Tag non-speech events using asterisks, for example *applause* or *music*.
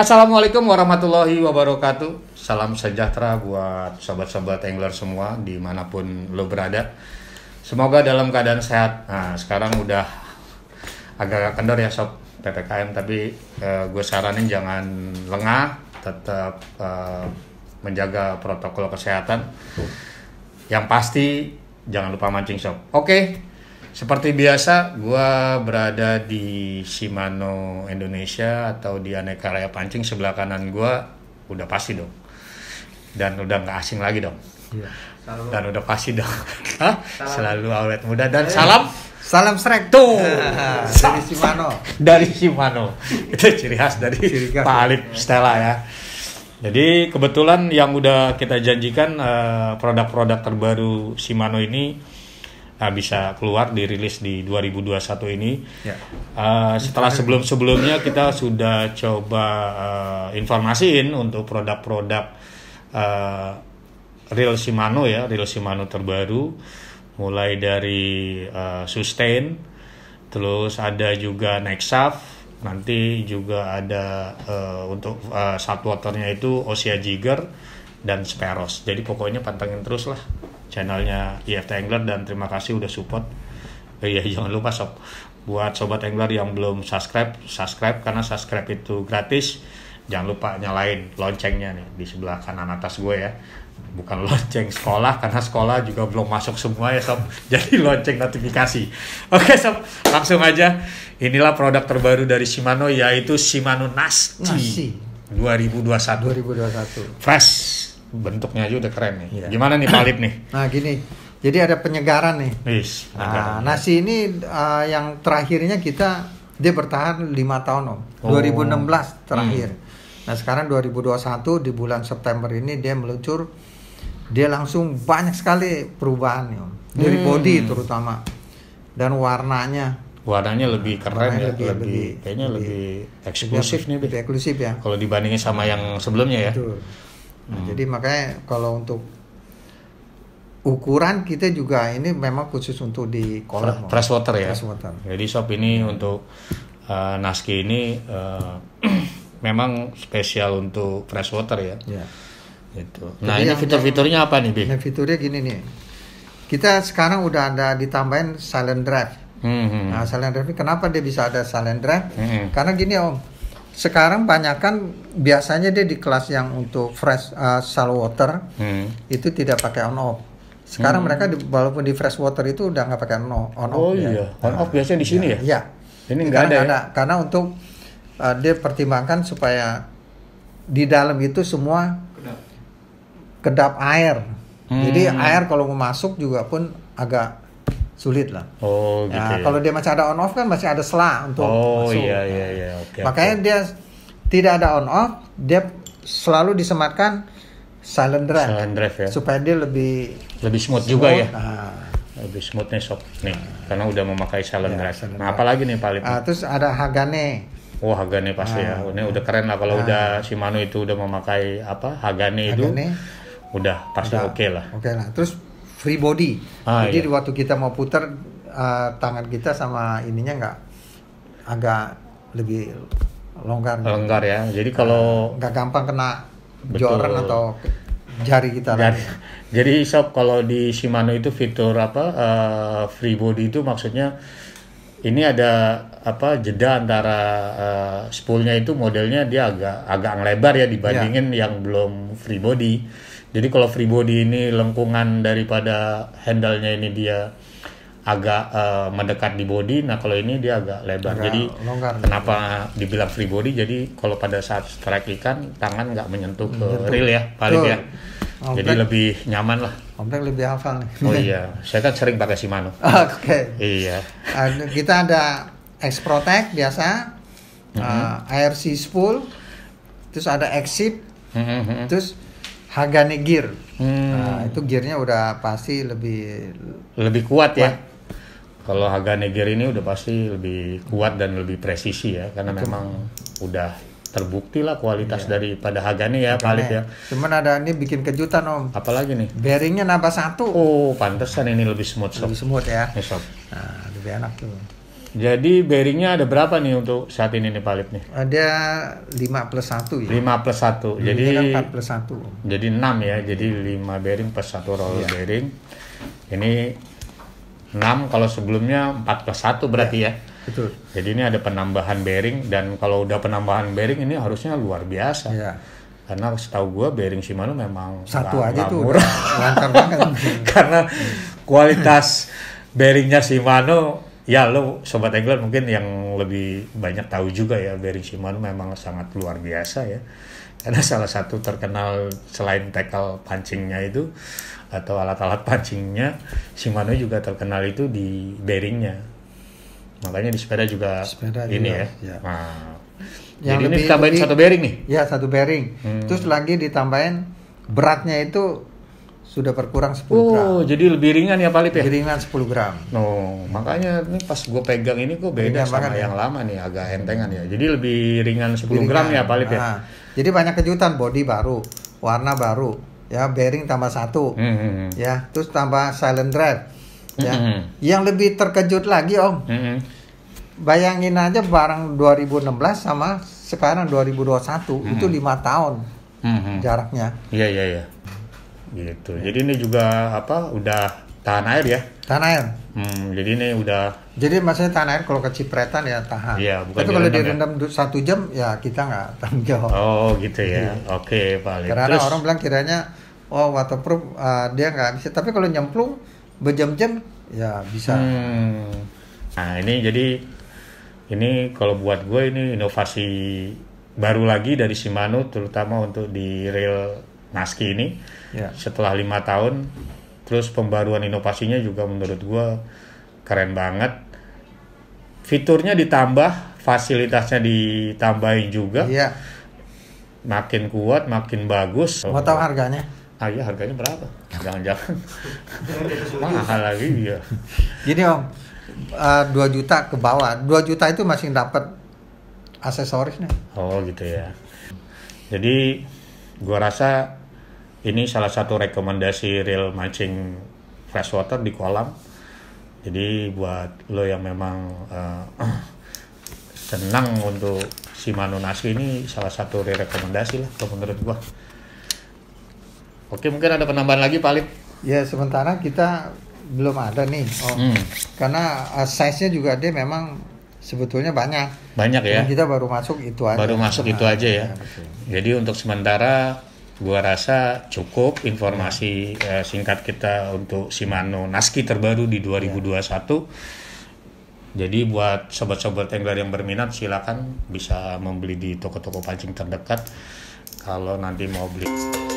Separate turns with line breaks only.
Assalamualaikum warahmatullahi wabarakatuh. Salam sejahtera buat sobat-sobat angler semua dimanapun lo berada. Semoga dalam keadaan sehat. Nah sekarang udah agak kendor ya sob ppkm tapi eh, gue saranin jangan lengah tetap eh, menjaga protokol kesehatan. Yang pasti jangan lupa mancing sob. Oke. Okay. Seperti biasa, gue berada di Shimano Indonesia atau di Aneka Raya Pancing sebelah kanan gue, udah pasti dong. Dan udah nggak asing lagi dong. Iya. Dan udah pasti dong. *laughs* Hah? Selalu awet muda dan eh. salam Salam Srek tuh. *laughs* dari Shimano. dari Shimano. *laughs* Itu ciri khas dari ciri Pak Alip Stella ya. Jadi kebetulan yang udah kita janjikan eh, produk-produk uh, produk -produk terbaru Shimano ini uh, bisa keluar dirilis di 2021 ini. Ya. Uh, setelah sebelum-sebelumnya kita sudah coba uh, informasiin untuk produk-produk uh, real Shimano ya, real Shimano terbaru mulai dari uh, sustain terus ada juga Nexaf nanti juga ada uh, untuk uh, satu waternya itu Osea Jigger dan Speros jadi pokoknya pantengin terus lah channelnya IFT e Angler dan terima kasih udah support. Eh, ya *laughs* jangan lupa sob buat sobat angler yang belum subscribe subscribe karena subscribe itu gratis jangan lupa nyalain loncengnya nih di sebelah kanan atas gue ya bukan *laughs* lonceng sekolah karena sekolah juga belum masuk semua ya sob *laughs* jadi lonceng notifikasi oke sob langsung aja inilah produk terbaru dari Shimano yaitu Shimano Nasti, Nasti. 2021 2021 fresh bentuknya aja udah keren nih. Iya. Gimana nih palip nih? *clears throat* Nah gini, jadi ada penyegaran nih. Nah,
penyegaran. nah, nasi ini uh, yang terakhirnya kita dia bertahan lima tahun om. Oh. 2016 terakhir. Hmm. Nah sekarang 2021 di bulan September ini dia meluncur, dia langsung banyak sekali perubahan nih om. Dari hmm. body terutama dan warnanya
warnanya lebih nah, keren warnanya ya, lebih, lebih, lebih kayaknya lebih, lebih eksklusif
lebih, nih, lebih eksklusif ya.
Kalau dibandingin sama yang sebelumnya ya. Nah, Jadi
makanya kalau untuk ukuran kita juga ini memang khusus untuk di kolam fresh water ya. Fresh
water. Jadi shop ini hmm. untuk uh, naski ini uh, *clears throat* memang spesial untuk fresh water ya. ya. itu. Nah, Jadi ini fitur-fiturnya apa nih, Bi?
fiturnya gini nih. Kita sekarang udah ada ditambahin silent drive. Hmm, hmm. Nah, silent drive ini kenapa dia bisa ada silent drive? Hmm. Karena gini, Om sekarang banyak kan biasanya dia di kelas yang untuk fresh uh, shallow water hmm. itu tidak pakai on off sekarang hmm. mereka di, walaupun di fresh water itu udah nggak pakai on off oh ya. iya on off biasanya di sini iya, ya, iya. ya? ini nggak ada, ya? Karena, karena untuk uh, dia pertimbangkan supaya di dalam itu semua kedap, kedap air
hmm. jadi air
kalau mau masuk juga pun agak
sulit lah. Oh nah, gitu. ya. Kalau dia
masih ada on off kan masih ada selah untuk oh, masuk. Oh iya
iya nah, iya. Okay,
Makanya okay. dia tidak ada on off, dia selalu disematkan silent drive. Silent drive ya. Supaya dia lebih
lebih smooth, smooth juga ya. Nah. Lebih smoothnya sob nih, nah. karena udah memakai silent ya, drive. nah, apalagi nih paling. Uh,
terus ada Hagane.
Wah oh, Hagane pasti ya. nah, ya. Ini udah keren lah kalau nah. udah Shimano itu udah memakai apa Hagane, Hagane itu. Udah pasti oke okay lah.
Oke okay lah. Terus free body. Ah, Jadi iya. waktu kita mau putar uh, tangan kita sama ininya nggak agak
lebih longgar. Longgar ya. Jadi kalau eh, nggak gampang kena joran atau jari kita. Jari. *laughs* Jadi sob kalau di Shimano itu fitur apa uh, free body itu maksudnya ini ada apa jeda antara uh, spoolnya itu modelnya dia agak agak lebar ya dibandingin yeah. yang belum free body jadi kalau free body ini lengkungan daripada handle-nya ini dia agak uh, mendekat di body. Nah, kalau ini dia agak lebar. Agak jadi longgar, gitu. kenapa ya. dibilang free body? Jadi kalau pada saat strike ikan tangan nggak menyentuh ke reel ya, paling ya. Omplek, jadi lebih nyaman lah.
Omplek lebih hafal nih. Oh iya,
*laughs* saya kan sering pakai Shimano. Oke. okay. Iya.
Uh, kita ada X Protect biasa, mm -hmm. uh, eh, ARC Spool, terus ada Exit, mm -hmm. terus Hagane gear. Hmm. Nah, itu gearnya udah pasti lebih
lebih kuat, ya. kuat. ya. Kalau Hagane gear ini udah pasti lebih kuat dan lebih presisi ya karena memang udah terbukti lah kualitas iya. daripada Hagane ya Palit ya. Cuman ada ini bikin kejutan Om. Apalagi nih? Bearingnya nambah satu. Oh, pantesan ini lebih smooth Lebih smooth ya. Nih, Nah, lebih enak tuh. Jadi bearingnya ada berapa nih untuk saat ini nih palip nih?
Ada 5 plus 1 ya. 5 plus 1. Jadi kan 4 plus
1. Jadi 6 ya. Jadi 5 bearing plus 1 roll ya. bearing. Ini 6 kalau sebelumnya 4 plus 1 berarti ya. ya. Betul. Jadi ini ada penambahan bearing dan kalau udah penambahan bearing ini harusnya luar biasa. Ya. karena setahu gue bearing Shimano memang satu gak, aja gak tuh murah. lancar banget *laughs* karena kualitas bearingnya Shimano ya lo sobat Engler mungkin yang lebih banyak tahu juga ya Barry Simon memang sangat luar biasa ya karena salah satu terkenal selain tackle pancingnya itu atau alat-alat pancingnya Shimano juga terkenal itu di bearingnya makanya di sepeda juga sepeda ini juga, ya, ya. Nah, yang jadi lebih, ini ditambahin satu
bearing nih ya satu bearing hmm. terus lagi ditambahin beratnya itu sudah berkurang 10
gram. Oh, jadi lebih ringan ya Pak Lip ya? Lebih ringan 10 gram. no makanya ini pas gue pegang ini kok beda, beda sama yang ya. lama nih, agak entengan ya. Jadi lebih ringan 10 lebih gram ya Pak Lip ya? nah,
Jadi banyak kejutan, body baru, warna baru, ya bearing tambah satu, mm -hmm. ya terus tambah silent drive. Hmm, ya. Mm -hmm. Yang lebih terkejut lagi Om, mm -hmm. bayangin aja barang 2016 sama sekarang 2021 mm -hmm. itu hmm. lima tahun mm -hmm. jaraknya.
Iya, yeah, iya, yeah, iya. Yeah gitu jadi ini juga apa udah tahan air ya tahan air hmm, jadi ini udah
jadi maksudnya tahan air kalau kecipretan ya tahan iya, bukan tapi kalau direndam ya? satu jam ya kita nggak *laughs*
tanggung jawab oh gitu ya iya. oke okay, Pak karena Terus, orang bilang
kiranya oh waterproof uh, dia nggak bisa tapi kalau nyemplung berjam-jam
ya bisa hmm. nah ini jadi ini kalau buat gue ini inovasi baru lagi dari Shimano terutama untuk di rail Naski ini yeah. setelah lima tahun terus pembaruan inovasinya juga menurut gue keren banget fiturnya ditambah fasilitasnya ditambahin juga yeah. makin kuat makin bagus mau tahu harganya ah iya harganya berapa jangan-jangan *laughs* mahal lagi ya gini
om eh, dua uh, juta ke bawah dua juta itu masih dapat aksesorisnya
oh gitu ya jadi gue rasa ini salah satu rekomendasi real mancing freshwater di kolam jadi buat lo yang memang uh, *clears throat* senang untuk si manunasi ini salah satu rekomendasi lah menurut gua oke mungkin ada penambahan lagi Pak Lip ya sementara kita belum ada nih oh hmm.
karena eh, size nya juga dia memang sebetulnya banyak. Banyak ya. Dan kita baru masuk itu aja. Baru masuk nah,
itu aja ya. ya Jadi untuk sementara gua rasa cukup informasi ya. uh, singkat kita untuk Shimano Naski terbaru di 2021. Ya. Jadi buat sobat-sobat angler yang berminat silakan bisa membeli di toko-toko pancing terdekat kalau nanti mau beli.